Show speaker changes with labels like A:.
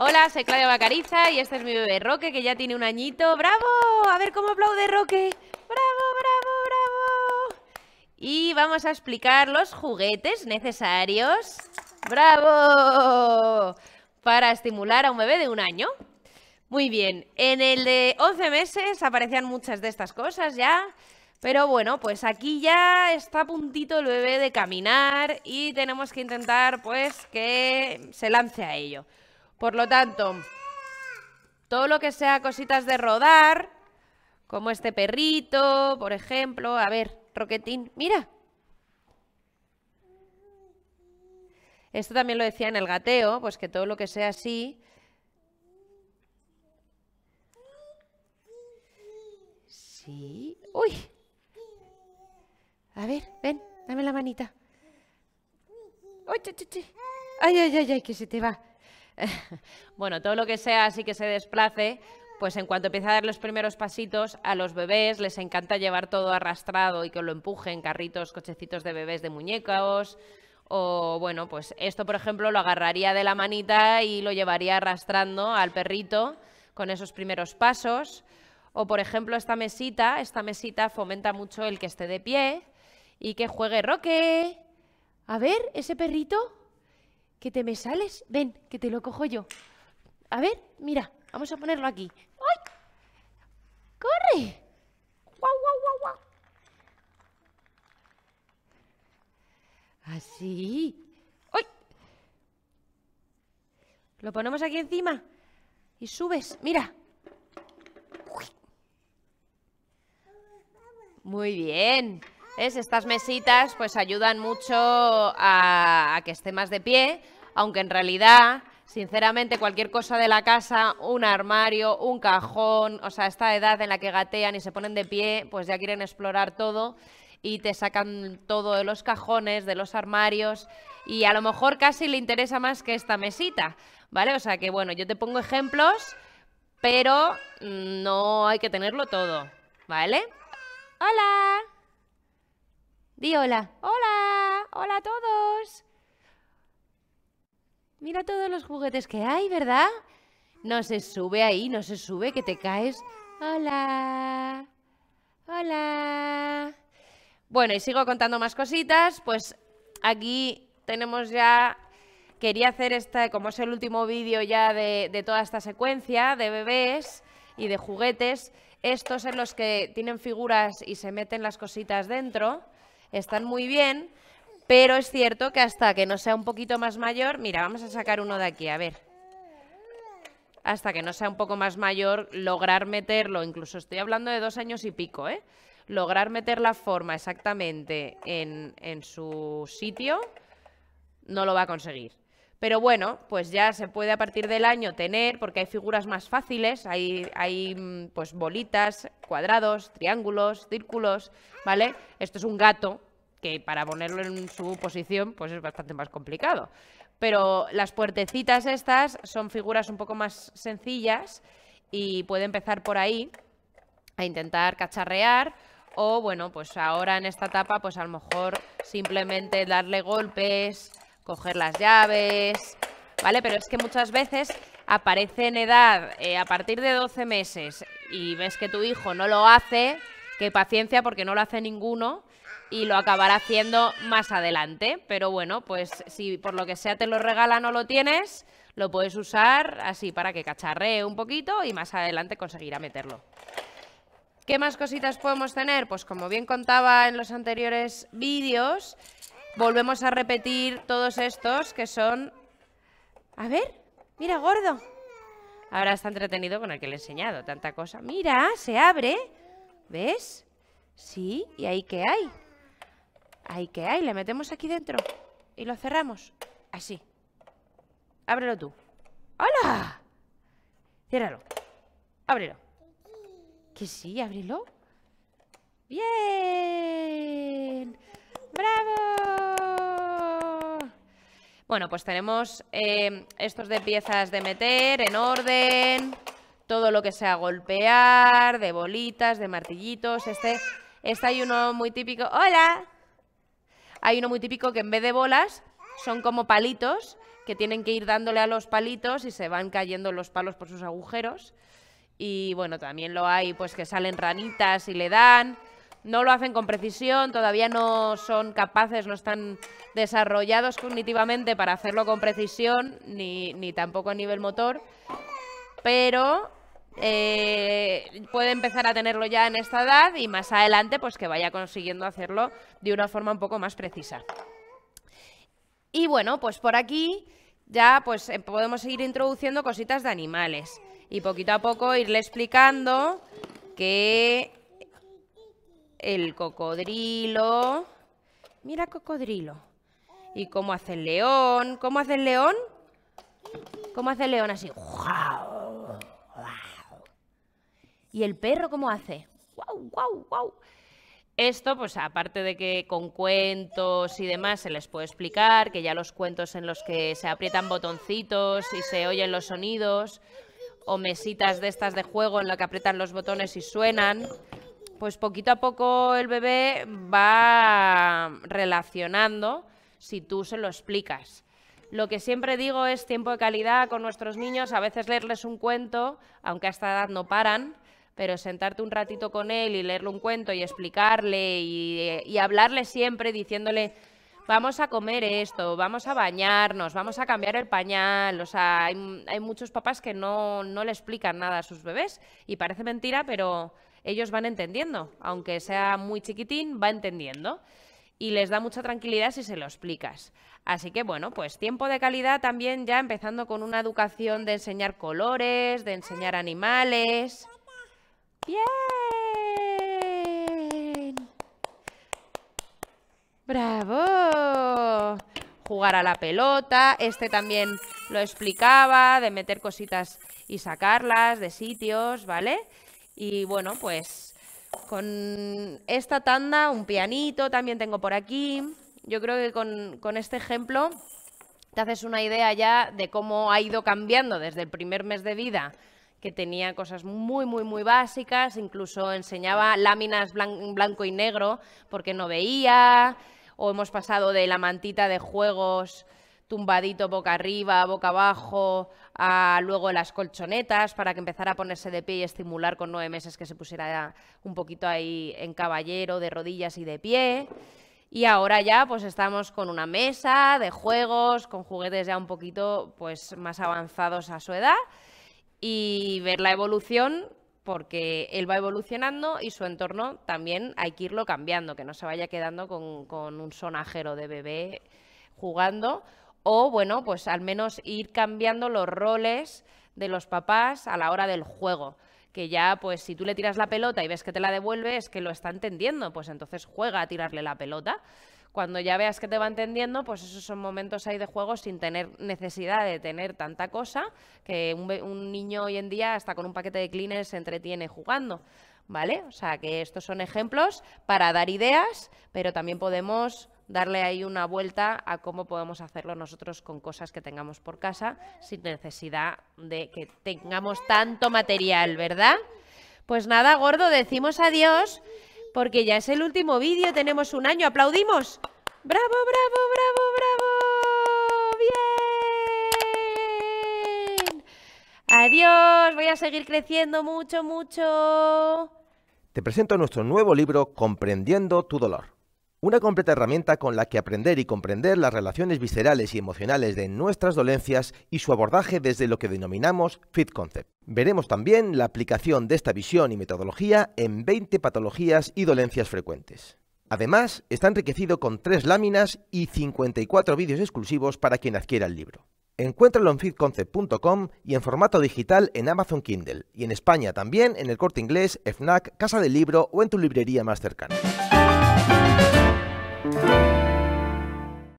A: Hola, soy Claudia Bacariza y este es mi bebé Roque, que ya tiene un añito. ¡Bravo! A ver cómo aplaude Roque. ¡Bravo, bravo, bravo! Y vamos a explicar los juguetes necesarios. ¡Bravo! Para estimular a un bebé de un año. Muy bien, en el de 11 meses aparecían muchas de estas cosas ya, pero bueno, pues aquí ya está a puntito el bebé de caminar y tenemos que intentar pues que se lance a ello. Por lo tanto, todo lo que sea cositas de rodar, como este perrito, por ejemplo. A ver, Roquetín, mira. Esto también lo decía en el gateo, pues que todo lo que sea así... Sí. ¡Uy! A ver, ven, dame la manita. ¡Ay, ay, ay, ay, que se te va! bueno, todo lo que sea así que se desplace, pues en cuanto empieza a dar los primeros pasitos, a los bebés les encanta llevar todo arrastrado y que lo empujen, carritos, cochecitos de bebés de muñecos. O bueno, pues esto, por ejemplo, lo agarraría de la manita y lo llevaría arrastrando al perrito con esos primeros pasos. O por ejemplo, esta mesita, esta mesita fomenta mucho el que esté de pie y que juegue Roque. A ver, ese perrito, que te me sales. Ven, que te lo cojo yo. A ver, mira, vamos a ponerlo aquí. ¡Ay! ¡Corre! ¡Guau, guau, guau, guau! Así. ¡Ay! Lo ponemos aquí encima y subes. Mira. Muy bien. Estas mesitas pues ayudan mucho a, a que esté más de pie, aunque en realidad sinceramente, cualquier cosa de la casa, un armario, un cajón, o sea, esta edad en la que gatean y se ponen de pie, pues ya quieren explorar todo y te sacan todo de los cajones, de los armarios y a lo mejor casi le interesa más que esta mesita, ¿vale? O sea que bueno, yo te pongo ejemplos, pero no hay que tenerlo todo, ¿vale? ¡Hola! Di hola. Hola. Hola a todos. Mira todos los juguetes que hay, ¿verdad? No se sube ahí, no se sube, que te caes. Hola. Hola. Bueno, y sigo contando más cositas. Pues aquí tenemos ya... Quería hacer este, como es el último vídeo ya de, de toda esta secuencia de bebés y de juguetes, estos en los que tienen figuras y se meten las cositas dentro están muy bien, pero es cierto que hasta que no sea un poquito más mayor, mira, vamos a sacar uno de aquí, a ver. Hasta que no sea un poco más mayor, lograr meterlo, incluso estoy hablando de dos años y pico, ¿eh? Lograr meter la forma exactamente en, en su sitio, no lo va a conseguir. Pero bueno, pues ya se puede a partir del año tener, porque hay figuras más fáciles, hay, hay mm, pues bolitas, cuadrados, triángulos, círculos, ¿vale? Esto es un gato, que para ponerlo en su posición, pues es bastante más complicado. Pero las puertecitas estas son figuras un poco más sencillas y puede empezar por ahí a intentar cacharrear o bueno, pues ahora en esta etapa, pues a lo mejor simplemente darle golpes, coger las llaves, ¿vale? Pero es que muchas veces aparece en edad eh, a partir de 12 meses y ves que tu hijo no lo hace, que paciencia porque no lo hace ninguno y lo acabará haciendo más adelante. Pero bueno, pues si por lo que sea te lo regala no lo tienes, lo puedes usar así para que cacharre un poquito y más adelante conseguirá meterlo. ¿Qué más cositas podemos tener? Pues como bien contaba en los anteriores vídeos, volvemos a repetir todos estos que son... A ver, mira, gordo. Ahora está entretenido con el que le he enseñado tanta cosa. Mira, se abre. ¿Ves? Sí, y ahí que hay. Ahí que hay. Le metemos aquí dentro y lo cerramos. Así. Ábrelo tú. ¡Hola! Ciérralo. Ábrelo. Que sí, ábrelo. Bien. ¡Bravo! Bueno, pues tenemos eh, estos de piezas de meter en orden, todo lo que sea golpear, de bolitas, de martillitos. Este, este hay uno muy típico. ¡Hola! Hay uno muy típico que en vez de bolas son como palitos que tienen que ir dándole a los palitos y se van cayendo los palos por sus agujeros. Y bueno, también lo hay pues que salen ranitas y le dan no lo hacen con precisión, todavía no son capaces, no están desarrollados cognitivamente para hacerlo con precisión, ni, tampoco a nivel motor, pero eh, puede empezar a tenerlo ya en esta edad y más adelante pues que vaya consiguiendo hacerlo de una forma un poco más precisa. Y bueno, pues por aquí ya pues eh, podemos seguir introduciendo cositas de animales y poquito a poco irle explicando que el cocodrilo. Mira cocodrilo. ¿Y cómo hace el león? ¿Cómo hace el león? ¿Cómo hace el león así? ¿Y el perro cómo hace? ¡Guau, guau, guau! Esto, pues aparte de que con cuentos y demás se les puede explicar, que ya los cuentos en los que se aprietan botoncitos y se oyen los sonidos, o mesitas de estas de juego en la que aprietan los botones y suenan, pues poquito a poco el bebé va relacionando si tú se lo explicas. Lo que siempre digo es tiempo de calidad con nuestros niños, a veces leerles un cuento, aunque a esta edad no paran, pero sentarte un ratito con él y leerle un cuento y explicarle y, hablarle siempre diciéndole, vamos a comer esto, vamos a bañarnos, vamos a cambiar el pañal. O sea, hay, hay muchos papás que no, no le explican nada a sus bebés y parece mentira, pero ellos van entendiendo, aunque sea muy chiquitín, va entendiendo. Y les da mucha tranquilidad si se lo explicas. Así que bueno, pues tiempo de calidad también ya empezando con una educación de enseñar colores, de enseñar animales. ¡Bien! ¡Bravo! Jugar a la pelota, este también lo explicaba, de meter cositas y sacarlas de sitios, ¿vale? Y bueno, pues con esta tanda, un pianito también tengo por aquí. Yo creo que con, este ejemplo te haces una idea ya de cómo ha ido cambiando desde el primer mes de vida que tenía cosas muy, muy, muy básicas, incluso enseñaba láminas blanco y negro porque no veía, o hemos pasado de la mantita de juegos tumbadito boca arriba, boca abajo, luego las colchonetas para que empezara a ponerse de pie y estimular con nueve meses que se pusiera un poquito ahí en caballero, de rodillas y de pie. Y ahora ya pues estamos con una mesa de juegos, con juguetes ya un poquito pues más avanzados a su edad y ver la evolución porque él va evolucionando y su entorno también hay que irlo cambiando, que no se vaya quedando con, con un sonajero de bebé jugando o bueno, pues al menos ir cambiando los roles de los papás a la hora del juego. Que ya, pues si tú le tiras la pelota y ves que te la devuelve, es que lo está entendiendo, pues entonces juega a tirarle la pelota. Cuando ya veas que te va entendiendo, pues esos son momentos ahí de juego sin tener necesidad de tener tanta cosa, que un, un niño hoy en día hasta con un paquete de cleaners se entretiene jugando. ¿Vale? O sea que estos son ejemplos para dar ideas, pero también podemos darle ahí una vuelta a cómo podemos hacerlo nosotros con cosas que tengamos por casa sin necesidad de que tengamos tanto material, ¿verdad? Pues nada, gordo, decimos adiós porque ya es el último vídeo, tenemos un año, aplaudimos. ¡Bravo, bravo, bravo, bravo! ¡Bien! Adiós, voy a seguir creciendo mucho, mucho. Te presento nuestro nuevo libro, Comprendiendo tu dolor. Una completa herramienta con la que aprender y comprender las relaciones viscerales y emocionales de nuestras dolencias y su abordaje desde lo que denominamos Fit Concept. Veremos también la aplicación de esta visión y metodología en 20 patologías y dolencias frecuentes. Además, está enriquecido con tres láminas y 54 vídeos exclusivos para quien adquiera el libro. Encuéntralo en fitconcept.com y en formato digital en Amazon Kindle y en España también en el corte inglés, FNAC, Casa del Libro o en tu librería más cercana.